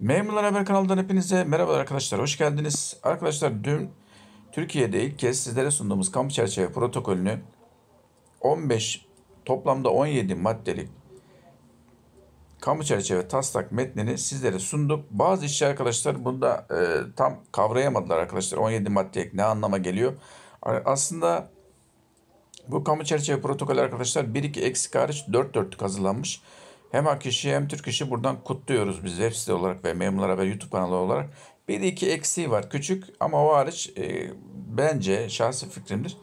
Memurlar Haber kanalından hepinize merhabalar arkadaşlar. Hoş geldiniz. Arkadaşlar dün Türkiye'de ilk kez sizlere sunduğumuz kamp çerçeve protokolünü 15 toplamda 17 maddelik kamu çerçeve taslak metnini sizlere sunduk. Bazı işçi arkadaşlar bunu da e, tam kavrayamadılar arkadaşlar. 17 maddelik ne anlama geliyor? Aslında bu kamu çerçeve protokolü arkadaşlar 1-2 eksik hariç 4-4'lük hazırlanmış. Hem AK işi hem Türk işi buradan kutluyoruz biz web site olarak ve Memurlar ve YouTube kanalı olarak. Bir iki eksiği var küçük ama o hariç e, bence şahsi fikrimdir.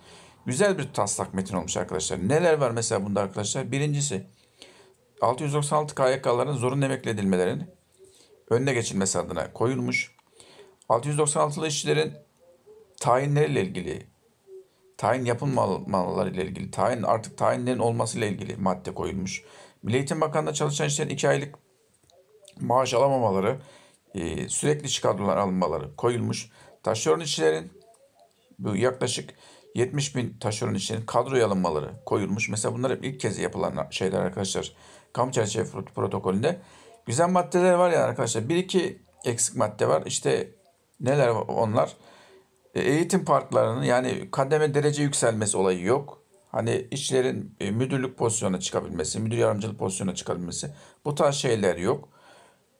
Güzel bir taslak metin olmuş arkadaşlar. Neler var mesela bunda arkadaşlar? Birincisi 696 KYK'ların zorunlu emekli edilmelerin önüne geçilmesi adına koyulmuş. 696'lı işçilerin tayinleriyle ilgili, tayin yapılmaları ile ilgili, tayin artık tayinlerin olmasıyla ilgili madde koyulmuş. Milli Eğitim Bakanlığı'nda çalışan işçilerin 2 aylık maaş alamamaları, e, sürekli iş kadrolar alınmaları koyulmuş. Taşeron işçilerin bu yaklaşık 70 bin taşeron işçilerin kadroya alınmaları koyulmuş. Mesela bunlar hep ilk kez yapılan şeyler arkadaşlar. Kamu çerçeve protokolünde. Güzel maddeler var ya arkadaşlar. Bir iki eksik madde var. İşte neler onlar? E, eğitim parklarının yani kademe derece yükselmesi olayı yok. Hani işlerin e, müdürlük pozisyonuna çıkabilmesi, müdür yardımcılık pozisyonuna çıkabilmesi bu tarz şeyler yok.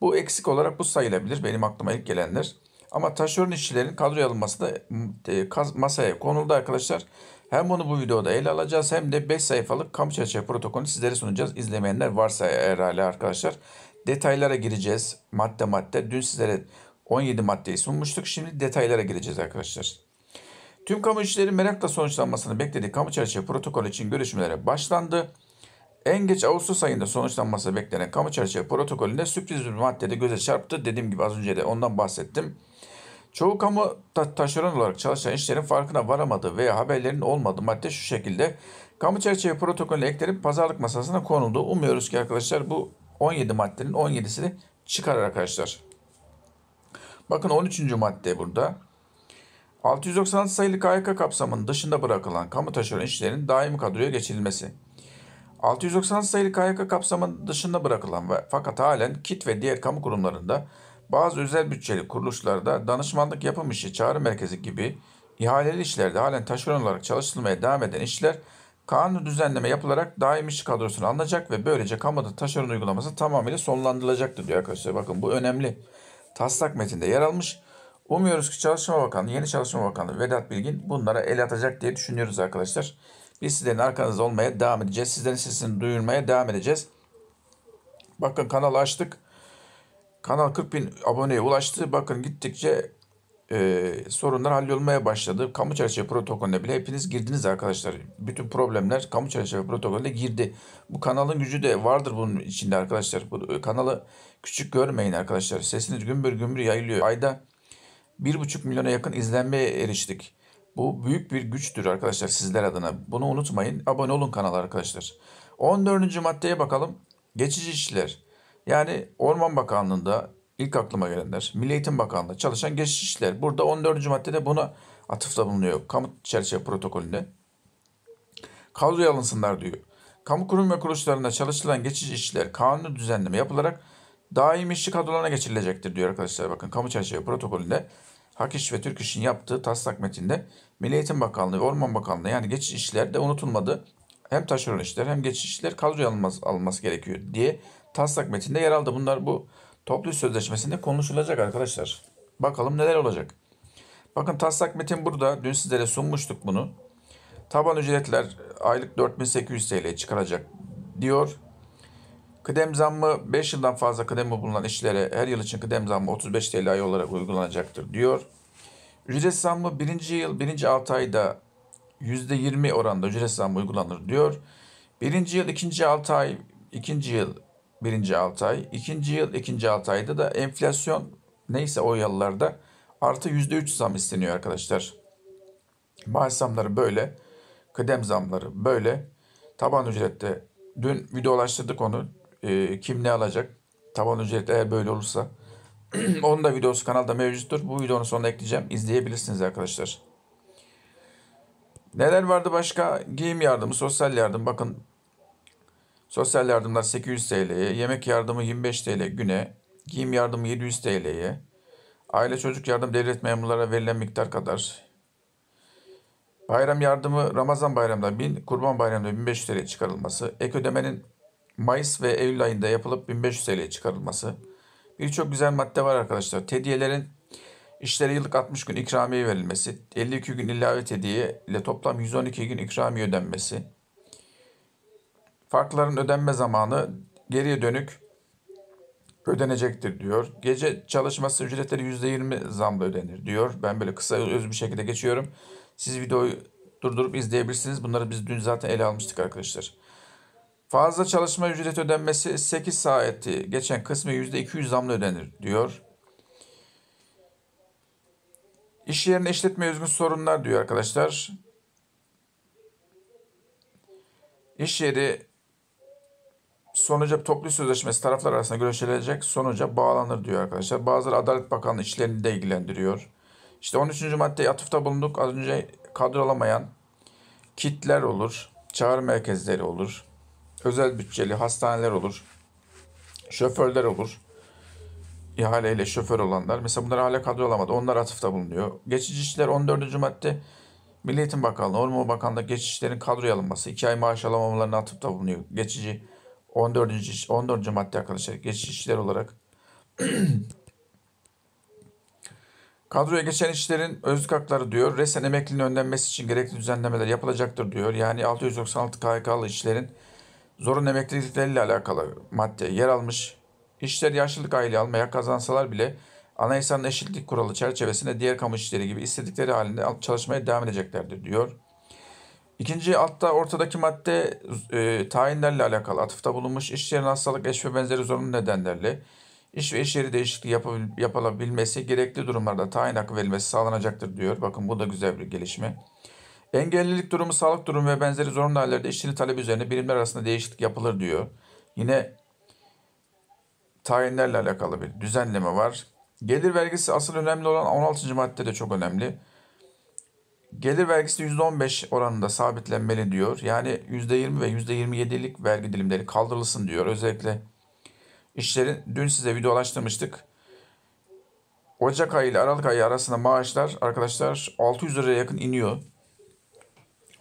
Bu eksik olarak bu sayılabilir benim aklıma ilk gelenler. Ama taşeron işçilerin kadroya alınması da e, masaya konuldu arkadaşlar. Hem bunu bu videoda ele alacağız hem de 5 sayfalık kamu çerçeve protokolünü sizlere sunacağız. İzlemeyenler varsa eğer hala arkadaşlar. Detaylara gireceğiz madde madde. Dün sizlere 17 maddeyi sunmuştuk. Şimdi detaylara gireceğiz arkadaşlar. Tüm kamu işlerin merakla sonuçlanmasını beklediği kamu çerçeve protokol için görüşmelere başlandı. En geç Ağustos ayında sonuçlanması beklenen kamu çerçeve protokolünde sürpriz bir maddede göze çarptı. Dediğim gibi az önce de ondan bahsettim. Çoğu kamu ta- taşeron olarak çalışan işlerin farkına varamadığı veya haberlerin olmadığı madde şu şekilde. Kamu çerçeve protokolüne eklenip pazarlık masasına konuldu. Umuyoruz ki arkadaşlar bu 17 maddenin 17'sini çıkar arkadaşlar. Bakın 13. madde burada. 690 sayılı KYK kapsamının dışında bırakılan kamu taşeron işçilerin daimi kadroya geçirilmesi. 690 sayılı KYK kapsamının dışında bırakılan ve fakat halen kit ve diğer kamu kurumlarında bazı özel bütçeli kuruluşlarda danışmanlık yapım işi çağrı merkezi gibi ihaleli işlerde halen taşeron olarak çalıştırılmaya devam eden işler kanun düzenleme yapılarak daim işçi kadrosuna alınacak ve böylece kamuda taşeron uygulaması tamamıyla sonlandırılacaktır diyor arkadaşlar. Bakın bu önemli. Taslak metinde yer almış. Umuyoruz ki Çalışma Bakanı, yeni Çalışma Bakanı Vedat Bilgin bunlara el atacak diye düşünüyoruz arkadaşlar. Biz sizlerin arkanızda olmaya devam edeceğiz. Sizlerin sesini duyurmaya devam edeceğiz. Bakın kanal açtık. Kanal 40 bin aboneye ulaştı. Bakın gittikçe e, sorunlar hallolmaya başladı. Kamu çerçeve protokolüne bile hepiniz girdiniz arkadaşlar. Bütün problemler kamu çerçeve protokolüne girdi. Bu kanalın gücü de vardır bunun içinde arkadaşlar. Bu kanalı küçük görmeyin arkadaşlar. Sesiniz gümbür gümbür yayılıyor. Ayda 1,5 milyona yakın izlenmeye eriştik. Bu büyük bir güçtür arkadaşlar sizler adına. Bunu unutmayın. Abone olun kanala arkadaşlar. 14. maddeye bakalım. Geçici işçiler. Yani Orman Bakanlığı'nda ilk aklıma gelenler. Milli Eğitim Bakanlığı çalışan geçici işçiler. Burada 14. maddede buna atıfta bulunuyor. Kamu çerçeve protokolünde. Kadroya alınsınlar diyor. Kamu kurum ve kuruluşlarında çalışılan geçici işçiler kanunu düzenleme yapılarak daim işçi kadrolarına geçirilecektir diyor arkadaşlar. Bakın kamu çerçeve protokolünde Hak İş ve Türk İş'in yaptığı taslak metinde Milli Eğitim Bakanlığı ve Orman Bakanlığı yani geçiş işler de unutulmadı. Hem taşeron işler hem geçiş işler kadroya alınmaz, alınması gerekiyor diye taslak metinde yer aldı. Bunlar bu toplu sözleşmesinde konuşulacak arkadaşlar. Bakalım neler olacak. Bakın taslak metin burada. Dün sizlere sunmuştuk bunu. Taban ücretler aylık 4800 TL çıkaracak diyor. Kıdem zammı 5 yıldan fazla kıdemi bulunan işlere her yıl için kıdem zammı 35 TL olarak uygulanacaktır diyor. Ücret zammı birinci yıl birinci 6 ayda %20 oranında ücret zammı uygulanır diyor. Birinci yıl ikinci 6 ay ikinci yıl birinci 6 ay ikinci yıl ikinci 6 ayda da enflasyon neyse o yıllarda artı %3 zam isteniyor arkadaşlar. Maaş zamları böyle. Kıdem zamları böyle. Taban ücrette dün videolaştırdık onu. Ee, kim ne alacak. Taban ücret eğer böyle olursa. Onun da videosu kanalda mevcuttur. Bu videonun sonuna ekleyeceğim. İzleyebilirsiniz arkadaşlar. Neler vardı başka? Giyim yardımı, sosyal yardım. Bakın sosyal yardımlar 800 TL'ye, yemek yardımı 25 TL güne, giyim yardımı 700 TL'ye, aile çocuk yardım devlet memurlara verilen miktar kadar, bayram yardımı Ramazan bayramında 1000, kurban bayramında 1500 TL çıkarılması, ek ödemenin Mayıs ve Eylül ayında yapılıp 1500 TL'ye çıkarılması. Birçok güzel madde var arkadaşlar. Tediyelerin işlere yıllık 60 gün ikramiye verilmesi, 52 gün ilave tediye ile toplam 112 gün ikramiye ödenmesi, farkların ödenme zamanı geriye dönük ödenecektir diyor. Gece çalışması ücretleri %20 zamla ödenir diyor. Ben böyle kısa öz bir şekilde geçiyorum. Siz videoyu durdurup izleyebilirsiniz. Bunları biz dün zaten ele almıştık arkadaşlar. Fazla çalışma ücreti ödenmesi 8 saati geçen kısmı %200 zamla ödenir diyor. İş yerine işletme özgün sorunlar diyor arkadaşlar. İş yeri sonuca toplu sözleşmesi taraflar arasında görüşülecek sonuca bağlanır diyor arkadaşlar. Bazıları Adalet Bakanlığı işlerini de ilgilendiriyor. İşte 13. maddeye atıfta bulunduk. Az önce kadrolamayan kitler olur, çağrı merkezleri olur özel bütçeli hastaneler olur. Şoförler olur. İhaleyle şoför olanlar. Mesela bunlar hala kadro alamadı. Onlar atıfta bulunuyor. Geçici işler 14. madde Milli Eğitim Bakanlığı, Orman Bakanlığı geçişlerin kadroya alınması, 2 ay maaş alamamalarına atıfta bulunuyor. Geçici 14. İş, 14. madde arkadaşlar geçici işler olarak. Kadroya geçen işlerin özlük hakları diyor. Resen emekliliğin önlenmesi için gerekli düzenlemeler yapılacaktır diyor. Yani 696 KHK'lı işlerin zorun emeklilikleriyle alakalı madde yer almış. İşler yaşlılık aile almaya kazansalar bile anayasanın eşitlik kuralı çerçevesinde diğer kamu işleri gibi istedikleri halinde çalışmaya devam edeceklerdir diyor. İkinci altta ortadaki madde e, tayinlerle alakalı atıfta bulunmuş iş yerine hastalık, eş ve benzeri zorunlu nedenlerle iş ve iş yeri değişikliği yapabil- yapılabilmesi gerekli durumlarda tayin hakkı verilmesi sağlanacaktır diyor. Bakın bu da güzel bir gelişme. Engellilik durumu, sağlık durumu ve benzeri zorunlu hallerde işçinin talebi üzerine birimler arasında değişiklik yapılır diyor. Yine tayinlerle alakalı bir düzenleme var. Gelir vergisi asıl önemli olan 16. madde de çok önemli. Gelir vergisi %15 oranında sabitlenmeli diyor. Yani %20 ve %27'lik vergi dilimleri kaldırılsın diyor. Özellikle işlerin dün size video açtırmıştık. Ocak ayı ile Aralık ayı arasında maaşlar arkadaşlar 600 liraya yakın iniyor.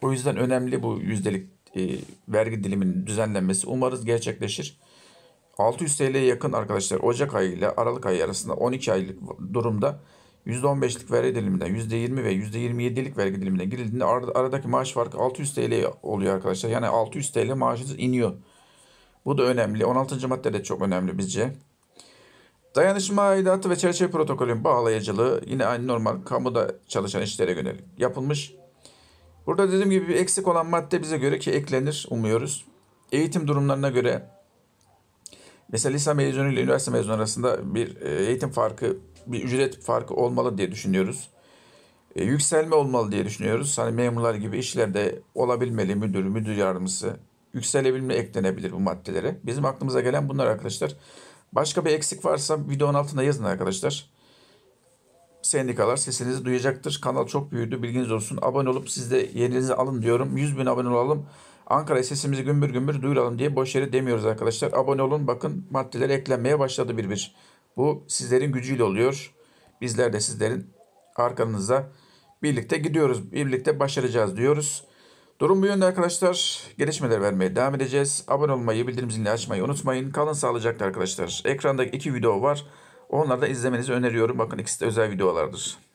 O yüzden önemli bu yüzdelik e, vergi diliminin düzenlenmesi. Umarız gerçekleşir. 600 TL'ye yakın arkadaşlar Ocak ayı ile Aralık ayı arasında 12 aylık durumda %15'lik vergi diliminden %20 ve %27'lik vergi dilimine girildiğinde aradaki maaş farkı 600 TL oluyor arkadaşlar. Yani 600 TL maaşınız iniyor. Bu da önemli. 16. madde de çok önemli bizce. Dayanışma aidatı ve çerçeve protokolün bağlayıcılığı yine aynı normal kamuda çalışan işlere yönelik yapılmış Burada dediğim gibi bir eksik olan madde bize göre ki eklenir umuyoruz. Eğitim durumlarına göre mesela lise mezunu ile üniversite mezunu arasında bir e, eğitim farkı, bir ücret farkı olmalı diye düşünüyoruz. E, yükselme olmalı diye düşünüyoruz. Hani memurlar gibi işlerde olabilmeli müdür, müdür yardımcısı. Yükselebilme eklenebilir bu maddelere. Bizim aklımıza gelen bunlar arkadaşlar. Başka bir eksik varsa videonun altında yazın arkadaşlar sendikalar sesinizi duyacaktır. Kanal çok büyüdü bilginiz olsun. Abone olup siz de yerinizi alın diyorum. 100 bin abone olalım. Ankara'ya sesimizi gümbür gümbür duyuralım diye boş yere demiyoruz arkadaşlar. Abone olun bakın maddeler eklenmeye başladı bir bir. Bu sizlerin gücüyle oluyor. Bizler de sizlerin arkanızda birlikte gidiyoruz. Birlikte başaracağız diyoruz. Durum bu yönde arkadaşlar. Gelişmeler vermeye devam edeceğiz. Abone olmayı, bildirim zilini açmayı unutmayın. Kalın sağlıcakla arkadaşlar. Ekranda iki video var. Onları da izlemenizi öneriyorum. Bakın ikisi de özel videolardır.